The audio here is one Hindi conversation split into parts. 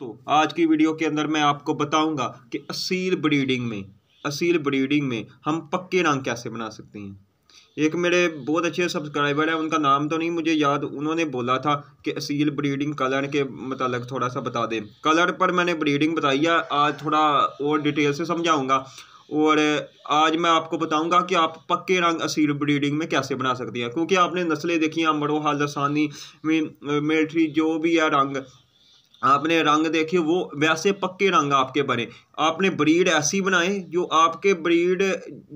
तो आज की वीडियो के अंदर मैं आपको बताऊंगा कि असील ब्रीडिंग में असील ब्रीडिंग में हम पक्के रंग कैसे बना सकते हैं एक मेरे बहुत अच्छे सब्सक्राइबर हैं उनका नाम तो नहीं मुझे याद उन्होंने बोला था कि असील ब्रीडिंग कलर के मतलब थोड़ा सा बता दें कलर पर मैंने ब्रीडिंग बताई है आज थोड़ा और डिटेल से समझाऊंगा और आज मैं आपको बताऊंगा कि आप पक्के रंग असील ब्रीडिंग में कैसे बना सकते हैं क्योंकि आपने नस्लें देखी हैं मड़ो हालसानी में जो भी है रंग आपने रंग देखे वो वैसे पक्के रंग आपके बने आपने ब्रीड ऐसी बनाए जो आपके ब्रीड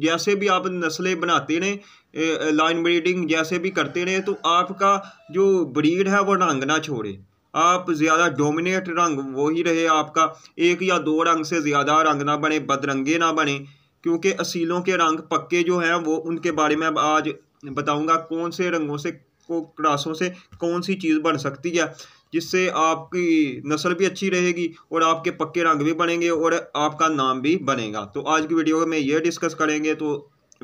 जैसे भी आप नस्लें बनाते रहे लाइन ब्रीडिंग जैसे भी करते रहे तो आपका जो ब्रीड है वो रंग ना छोड़े आप ज़्यादा डोमिनेट रंग वो ही रहे आपका एक या दो रंग से ज़्यादा रंग ना बने बदरंगे ना बने क्योंकि असीलों के रंग पक्के जो हैं वो उनके बारे में आज बताऊँगा कौन से रंगों से को क्लासों से कौन सी चीज़ बन सकती है जिससे आपकी नस्ल भी अच्छी रहेगी और आपके पक्के रंग भी बनेंगे और आपका नाम भी बनेगा तो आज की वीडियो में ये डिस्कस करेंगे तो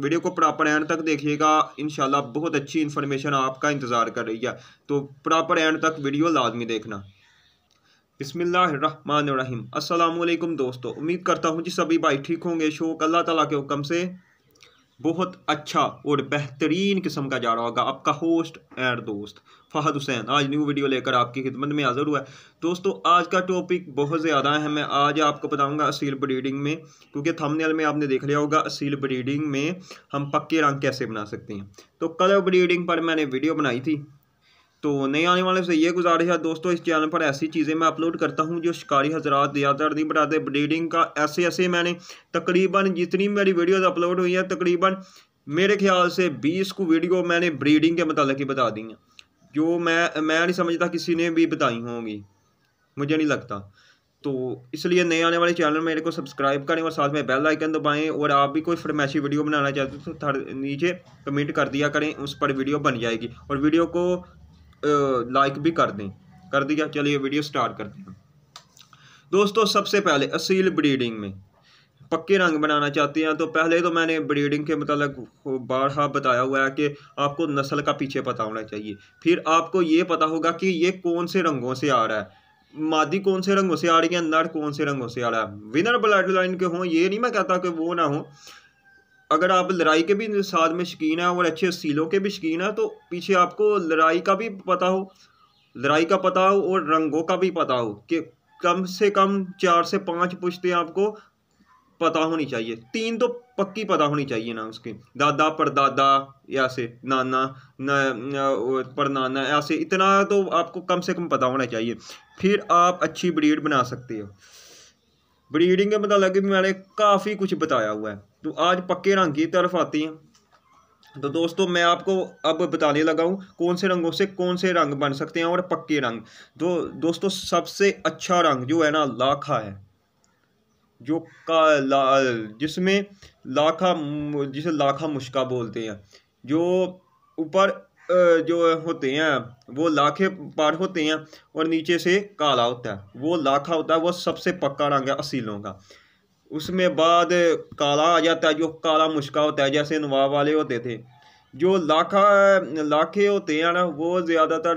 वीडियो को प्रॉपर एंड तक देखिएगा इन बहुत अच्छी इन्फॉर्मेशन आपका इंतज़ार कर रही है तो प्रॉपर एंड तक वीडियो लाजमी देखना बिसमीम अल्लाम दोस्तों उम्मीद करता हूँ जी सभी भाई ठीक होंगे शोक अल्लाह तला के हुक्म से बहुत अच्छा और बेहतरीन किस्म का जा रहा होगा आपका होस्ट एंड दोस्त फ़हद हुसैन आज न्यू वीडियो लेकर आपकी खिदमत में हाजिर हुआ है दोस्तों आज का टॉपिक बहुत ज़्यादा है मैं आज आपको बताऊंगा असील ब्रीडिंग में क्योंकि थंबनेल में आपने देख लिया होगा असील ब्रीडिंग में हम पक्के रंग कैसे बना सकते हैं तो कलर ब्रीडिंग पर मैंने वीडियो बनाई थी तो नए आने वाले से ये गुजारिश है दोस्तों इस चैनल पर ऐसी चीज़ें मैं अपलोड करता हूँ जो शिकारी हजरात ज़्यादातर नहीं बढ़ाते ब्रीडिंग का ऐसे ऐसे मैंने तकरीबन जितनी मेरी वीडियोज अपलोड हुई हैं तकरीबन मेरे ख्याल से बीस को वीडियो मैंने ब्रीडिंग के मतलब ही बता दी हैं जो मैं मैं नहीं समझता किसी ने भी बताई होंगी मुझे नहीं लगता तो इसलिए नए आने वाले चैनल मेरे को सब्सक्राइब करें और साथ में बेल आइकन दबाएं और आप भी कोई फरमाइशी वीडियो बनाना चाहते हो तो नीचे कमेंट कर दिया करें उस पर वीडियो बन जाएगी और वीडियो को लाइक भी कर दें कर दिया चलिए वीडियो स्टार्ट कर दिया दोस्तों सबसे पहले असील ब्रीडिंग में पक्के रंग बनाना चाहते हैं तो पहले तो मैंने ब्रीडिंग के मतलब बारहा बताया हुआ है कि आपको नस्ल का पीछे पता होना चाहिए फिर आपको ये पता होगा कि ये कौन से रंगों से आ रहा है मादी कौन से रंगों से आ रही है नर कौन से रंगों से आ रहा है विनर ब्लड लाइन के हों ये नहीं मैं कहता कि वो ना हो अगर आप लड़ाई के भी साथ में शौकीन हैं और अच्छे सीलों के भी शौकीन हैं तो पीछे आपको लड़ाई का भी पता हो लड़ाई का पता हो और रंगों का भी पता हो कि कम से कम चार से पाँच पुश्ते आपको पता होनी चाहिए तीन तो पक्की पता होनी चाहिए ना उसके दादा परदादा ऐसे नाना पर नाना ऐसे इतना तो आपको कम से कम पता होना चाहिए फिर आप अच्छी ब्रीड बना सकते हो ब्रीडिंग के मतलब मैंने काफ़ी कुछ बताया हुआ है तो आज पक्के रंग की तरफ आती हैं तो दोस्तों मैं आपको अब बताने लगा हूँ कौन से रंगों से कौन से रंग बन सकते हैं और पक्के रंग तो दोस्तों सबसे अच्छा रंग जो है ना लाखा है जो का ला जिसमें लाखा जिसे लाखा मुश्का बोलते हैं जो ऊपर जो होते हैं वो लाखे पार होते हैं और नीचे से काला होता है वो लाखा होता है वो सबसे पक्का रंग है असीलों का उसमें बाद काला आ जाता है जो काला मुश्का होता है जैसे नवाब वाले होते थे जो लाखा लाखे होते हैं ना वो ज़्यादातर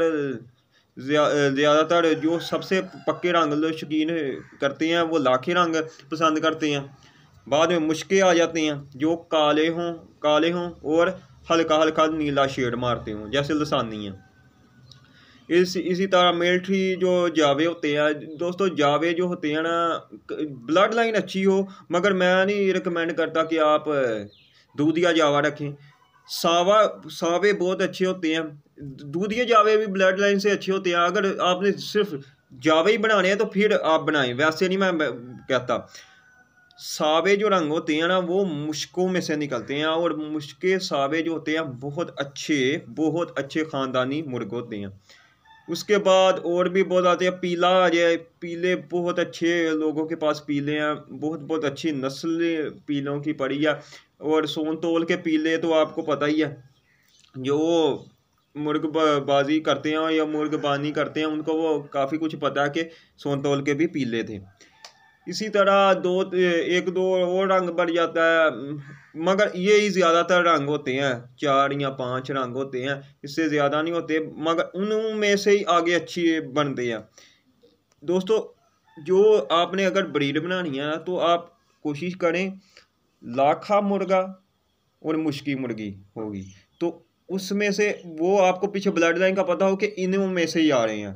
ज़्यादातर जो सबसे पक्के रंग शौकीन करते हैं वो लाखे रंग पसंद करते हैं बाद में मुश्के आ जाते हैं जो काले हों काले हों और हल्का हल्का नीला शेड मारते हों जैसे लसानी हैं इस इसी तरह मिल्ट्री जो जावे होते हैं दोस्तों जावे जो होते हैं ना ब्लड लाइन अच्छी हो मगर मैं नहीं रिकमेंड करता कि आप दूधिया जावा रखें सावा सावे बहुत अच्छे होते हैं दूधिया जावे भी ब्लड लाइन से अच्छे होते हैं अगर आपने सिर्फ जावे ही बनाने हैं तो फिर आप बनाएं वैसे नहीं मैं कहता सावे जो रंग होते हैं ना वो मुश्कों में से निकलते हैं और मुश्के सावे जो होते हैं बहुत अच्छे बहुत अच्छे ख़ानदानी मुर्ग होते हैं उसके बाद और भी बहुत आते हैं पीला आ जाए पीले बहुत अच्छे लोगों के पास पीले हैं बहुत बहुत अच्छी नस्ल पीलों की पड़ी है और सोन तोल के पीले तो आपको पता ही है जो मुर्गबाजी करते हैं या मुर्गबानी करते हैं उनको वो काफ़ी कुछ पता है कि सोन तोल के भी पीले थे इसी तरह दो एक दो और रंग बढ़ जाता है मगर ये ही ज़्यादातर रंग होते हैं चार या पांच रंग होते हैं इससे ज़्यादा नहीं होते मगर उनमें से ही आगे अच्छी बनते हैं दोस्तों जो आपने अगर ब्रीड बनानी है तो आप कोशिश करें लाखा मुर्गा और मुश्की मुर्गी होगी तो उसमें से वो आपको पीछे ब्लड लाइन का पता हो कि इन में से ही आ रहे हैं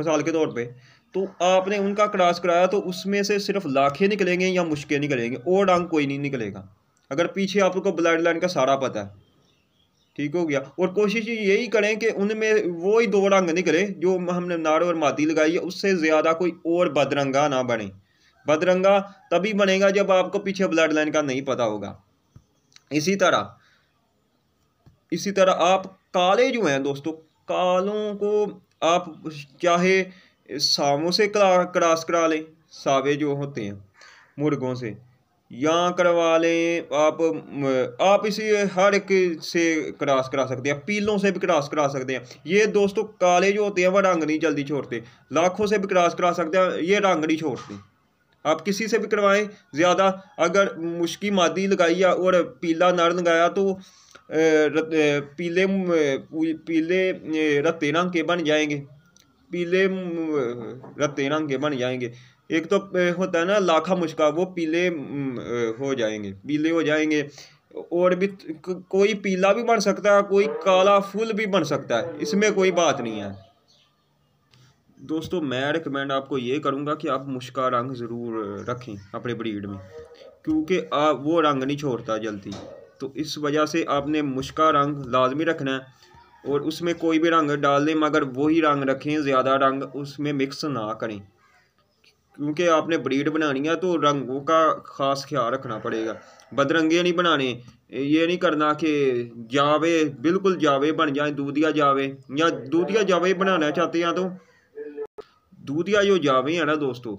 मिसाल के तौर पर तो आपने उनका क्रॉस कराया तो उसमें से सिर्फ लाखें निकलेंगे या मुश्किल निकलेंगे और अंक कोई नहीं निकलेगा अगर पीछे आपको ब्लड लाइन का सारा पता है ठीक हो गया और कोशिश यही करें कि उनमें वो ही दो रंग निकले जो हमने नाड़ और मादी लगाई है उससे ज़्यादा कोई और बदरंगा ना बने बदरंगा तभी बनेगा जब आपको पीछे ब्लड लाइन का नहीं पता होगा इसी तरह इसी तरह आप काले जो हैं दोस्तों कालों को आप चाहे सावों से क्रॉस करा लें सावे जो होते हैं मुर्गों से या करवा लें आप आप इसी हर एक से क्रॉस करा सकते हैं पीलों से भी क्रॉस करा सकते हैं ये दोस्तों काले जो होते हैं वह रंग नहीं जल्दी छोड़ते लाखों से भी क्रॉस करा सकते हैं ये रंग नहीं छोड़ते आप किसी से भी करवाएं ज़्यादा अगर मुश्किल मादी लगाई या और पीला नर लगाया तो पीले पीले रत्ते रंग के बन जाएंगे पीले रंग के बन जाएंगे एक तो होता है ना लाखा मुश्का वो पीले हो जाएंगे पीले हो जाएंगे और भी कोई पीला भी बन सकता है कोई काला फूल भी बन सकता है इसमें कोई बात नहीं है दोस्तों मैं रिकमेंड आपको ये करूँगा कि आप मुश्का रंग ज़रूर रखें अपने ब्रीड में क्योंकि आप वो रंग नहीं छोड़ता जल्दी तो इस वजह से आपने मुश्का रंग लाजमी रखना है और उसमें कोई भी रंग डाल दें मगर वही रंग रखें ज़्यादा रंग उसमें मिक्स ना करें क्योंकि आपने ब्रीड बनानी है तो रंगों का ख़ास ख्याल रखना पड़ेगा बदरंगे नहीं बनाने ये नहीं करना कि जावे बिल्कुल जावे बन जाए दूधिया जावे या दूधिया जावे बनाना चाहते हैं तो दूधिया जो जावे हैं ना दोस्तों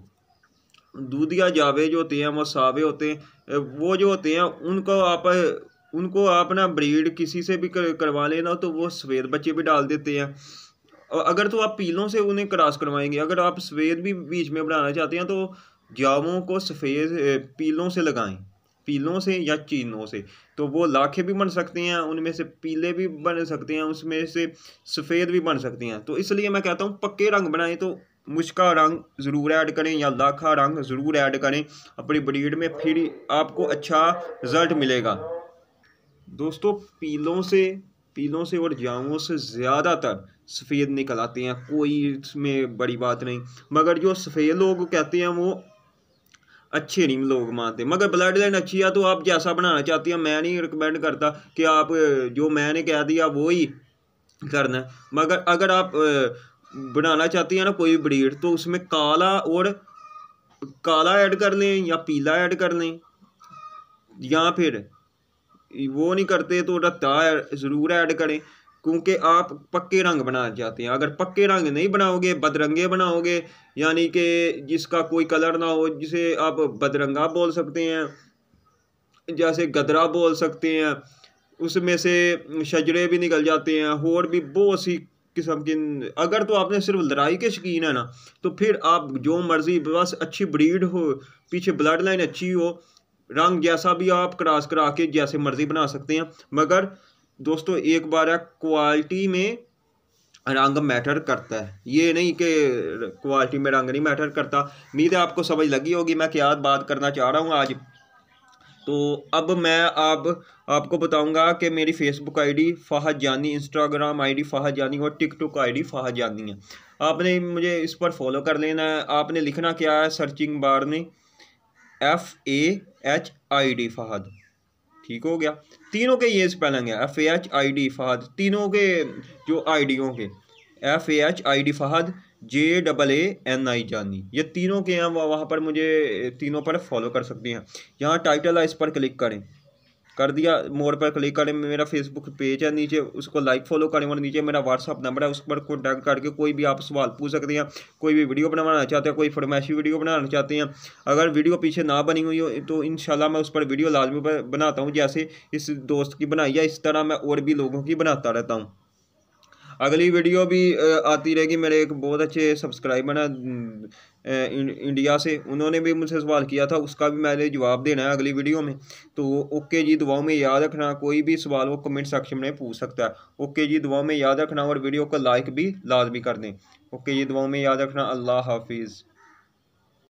दूधिया जावे जो होते हैं वो सावे होते हैं वो जो होते हैं उनको आप उनको आप ना ब्रीड किसी से भी कर, करवा लेना तो वो सफ़ेद बच्चे भी डाल देते हैं अगर तो आप पीलों से उन्हें क्रॉस करवाएंगे अगर आप सफ़ेद भी बीच में बनाना चाहते हैं तो जावों को सफ़ेद पीलों से लगाएं पीलों से या चीनों से तो वो लाखे भी बन सकते हैं उनमें से पीले भी बन सकते हैं उसमें से सफ़ेद भी बन सकते हैं तो इसलिए मैं कहता हूँ पक्के रंग बनाएं तो मुश्का रंग ज़रूर ऐड करें या लाखा रंग ज़रूर ऐड करें अपनी ब्रीड में फिर आपको अच्छा रिज़ल्ट मिलेगा दोस्तों पीलों से पीलों से और जामुओं से ज़्यादातर सफ़ेद निकल आते हैं कोई इसमें बड़ी बात नहीं मगर जो सफ़ेद लोग कहते हैं वो अच्छे नहीं लोग मानते मगर ब्लड लाइन अच्छी है तो आप जैसा बनाना चाहती हैं मैं नहीं रिकमेंड करता कि आप जो मैंने कह दिया वो ही करना है मगर अगर आप बनाना चाहती हैं ना कोई ब्रीड तो उसमें काला और काला ऐड कर लें या पीला ऐड कर लें या फिर वो नहीं करते तो रत्ता ज़रूर ऐड करें क्योंकि आप पक्के रंग बना जाते हैं अगर पक्के रंग नहीं बनाओगे बदरंगे बनाओगे यानी कि जिसका कोई कलर ना हो जिसे आप बदरंगा बोल सकते हैं जैसे गदरा बोल सकते हैं उसमें से शजरे भी निकल जाते हैं और भी बहुत सी किस्म की अगर तो आपने सिर्फ लड़ाई के शौकीन है ना तो फिर आप जो मर्ज़ी बस अच्छी ब्रीड हो पीछे ब्लड लाइन अच्छी हो रंग जैसा भी आप क्रॉस करा के जैसे मर्ज़ी बना सकते हैं मगर दोस्तों एक बार क्वालिटी में रंग मैटर करता है ये नहीं कि क्वालिटी में रंग नहीं मैटर करता उम्मीद है आपको समझ लगी होगी मैं क्या बात करना चाह रहा हूँ आज तो अब मैं आप आपको बताऊंगा कि मेरी फेसबुक आईडी फ़ाहद जानी इंस्टाग्राम आईडी फ़ाहद जानी और टिकटॉक आईडी फ़ाहद जानी है आपने मुझे इस पर फॉलो कर लेना है आपने लिखना क्या है सर्चिंग बार में F A H I D Fahad ठीक हो गया तीनों के ये स्पेलिंग है F A H I D Fahad तीनों के जो आई डी के F A H I D Fahad J double A N I Jani ये तीनों के हैं वहाँ पर मुझे तीनों पर फॉलो कर सकती हैं यहाँ टाइटल है इस पर क्लिक करें कर दिया मोड़ पर क्लिक करें मेरा फेसबुक पेज है नीचे उसको लाइक फॉलो करें और नीचे मेरा व्हाट्सअप नंबर है उस पर कॉन्टैक्ट करके कोई भी आप सवाल पूछ सकते हैं कोई भी वीडियो बनवाना चाहते हैं कोई फरमाइशी वीडियो बनाना चाहते हैं अगर वीडियो पीछे ना बनी हुई हो तो इन मैं उस पर वीडियो लाजमी बनाता हूँ जैसे इस दोस्त की बनाई है इस तरह मैं और भी लोगों की बनाता रहता हूँ अगली वीडियो भी आती रहेगी मेरे एक बहुत अच्छे सब्सक्राइबर हैं इंडिया से उन्होंने भी मुझसे सवाल किया था उसका भी मैंने जवाब देना है अगली वीडियो में तो ओके जी दुआओं में याद रखना कोई भी सवाल वो कमेंट सेक्शन में पूछ सकता है ओके जी दुआओं में याद रखना और वीडियो को लाइक भी लाजमी कर दें ओके जी दुआओं में याद रखना अल्लाह हाफिज़